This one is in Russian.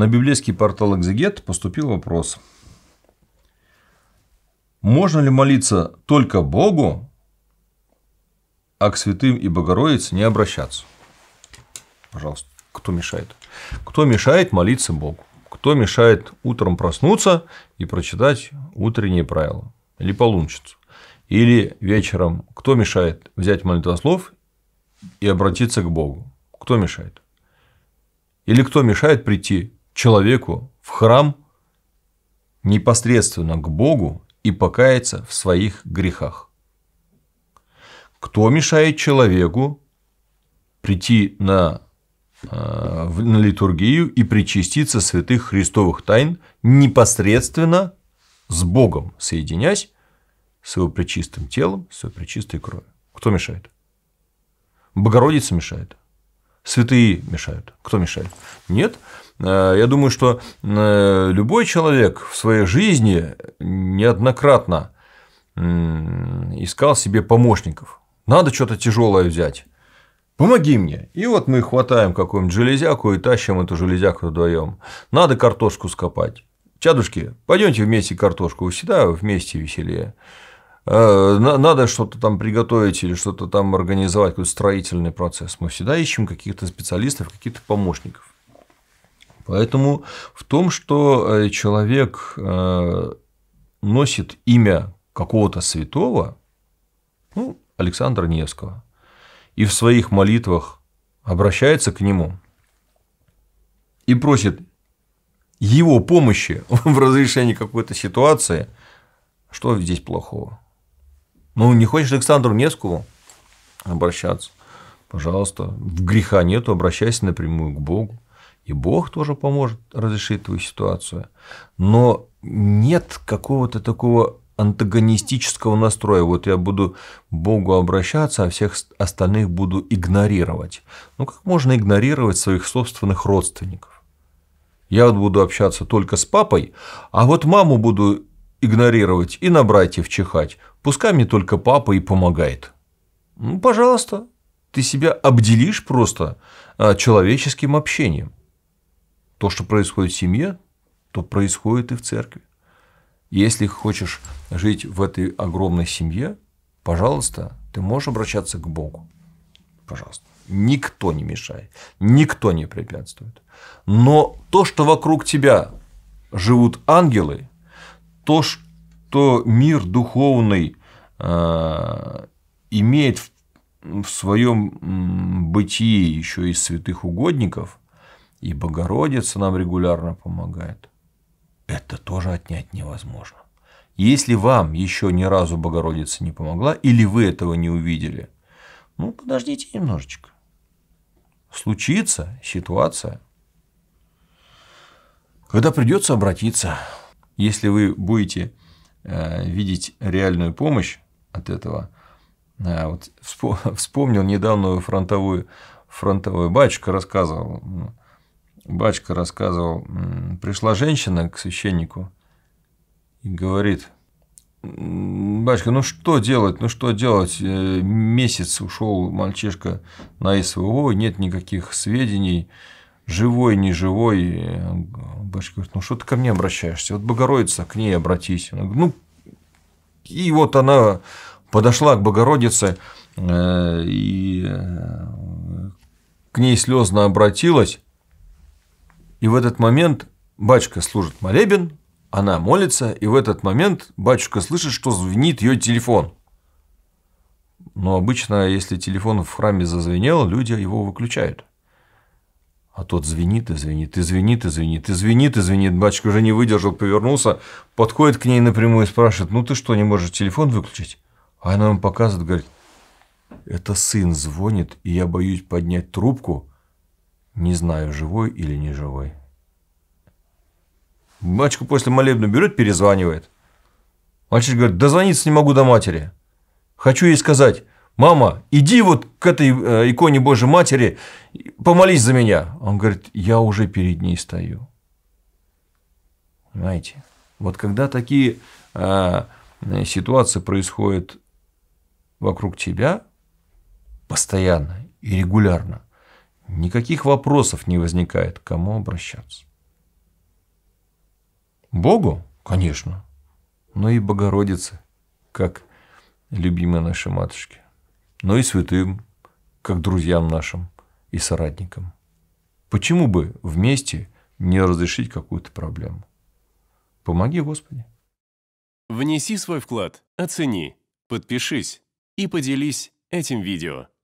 На библейский портал «Экзегет» поступил вопрос. Можно ли молиться только Богу, а к святым и Богородице не обращаться? Пожалуйста, кто мешает? Кто мешает молиться Богу? Кто мешает утром проснуться и прочитать утренние правила? Или полуночицу? Или вечером кто мешает взять молитвослов и обратиться к Богу? Кто мешает? Или кто мешает прийти человеку в храм непосредственно к Богу и покаяться в своих грехах. Кто мешает человеку прийти на, э, на литургию и причаститься святых христовых тайн непосредственно с Богом, соединясь с его причистым телом, с его причистой кровью? Кто мешает? Богородица мешает. Святые мешают. Кто мешает? Нет. Э, я думаю, что э, любой человек в своей жизни неоднократно искал себе помощников. Надо что-то тяжелое взять. Помоги мне. И вот мы хватаем какую-нибудь железяку и тащим эту железяку вдвоем. Надо картошку скопать. Чадушки, пойдемте вместе картошку, всегда вместе веселее. Э, надо что-то там приготовить или что-то там организовать, какой-то строительный процесс. Мы всегда ищем каких-то специалистов, каких-то помощников. Поэтому в том, что э, человек э, носит имя какого-то святого, ну, Александра Невского, и в своих молитвах обращается к нему и просит его помощи в разрешении какой-то ситуации, что здесь плохого? Ну, не хочешь к Александру Невскому обращаться? Пожалуйста, в греха нету, обращайся напрямую к Богу. И Бог тоже поможет разрешить твою ситуацию. Но нет какого-то такого антагонистического настроя. Вот я буду Богу обращаться, а всех остальных буду игнорировать. Ну, как можно игнорировать своих собственных родственников? Я вот буду общаться только с папой, а вот маму буду игнорировать и на братьев чихать. Пускай мне только папа и помогает. Ну, пожалуйста, ты себя обделишь просто а, человеческим общением. То, что происходит в семье, то происходит и в церкви. Если хочешь жить в этой огромной семье, пожалуйста, ты можешь обращаться к Богу. Пожалуйста. Никто не мешает, никто не препятствует. Но то, что вокруг тебя живут ангелы, то, что мир духовный э, имеет в своем бытии еще и святых угодников, и Богородица нам регулярно помогает, это тоже отнять невозможно. Если вам еще ни разу Богородица не помогла, или вы этого не увидели, ну, подождите немножечко. Случится ситуация, когда придется обратиться если вы будете э, видеть реальную помощь от этого, э, вот вспомнил недавно фронтовую, фронтовую батюшка рассказывал, ну, батюшка рассказывал, пришла женщина к священнику и говорит, батюшка, ну что делать, ну что делать, э, месяц ушел мальчишка на СВО, нет никаких сведений, живой, не живой. Батюшка говорит, ну что ты ко мне обращаешься? Вот Богородица, к ней обратись. Говорит, ну, и вот она подошла к Богородице э, и э, к ней слезно обратилась. И в этот момент батюшка служит молебен, она молится, и в этот момент батюшка слышит, что звенит ее телефон. Но обычно, если телефон в храме зазвенел, люди его выключают. А тот звенит и звенит, и звенит, и звенит, и звенит, и звенит. Батюшка уже не выдержал, повернулся, подходит к ней напрямую и спрашивает, ну ты что, не можешь телефон выключить? А она ему показывает, говорит, это сын звонит, и я боюсь поднять трубку, не знаю, живой или не живой. Батюшка после молебна берет, перезванивает. Мальчик говорит, дозвониться не могу до матери. Хочу ей сказать, мама, иди вот к этой э, иконе Божьей Матери, помолись за меня. Он говорит, я уже перед ней стою. Понимаете? Вот когда такие э, ситуации происходят вокруг тебя постоянно и регулярно, никаких вопросов не возникает, к кому обращаться. Богу, конечно, но и Богородице, как любимой нашей матушке но и святым, как друзьям нашим и соратникам. Почему бы вместе не разрешить какую-то проблему? Помоги, Господи. Внеси свой вклад, оцени, подпишись и поделись этим видео.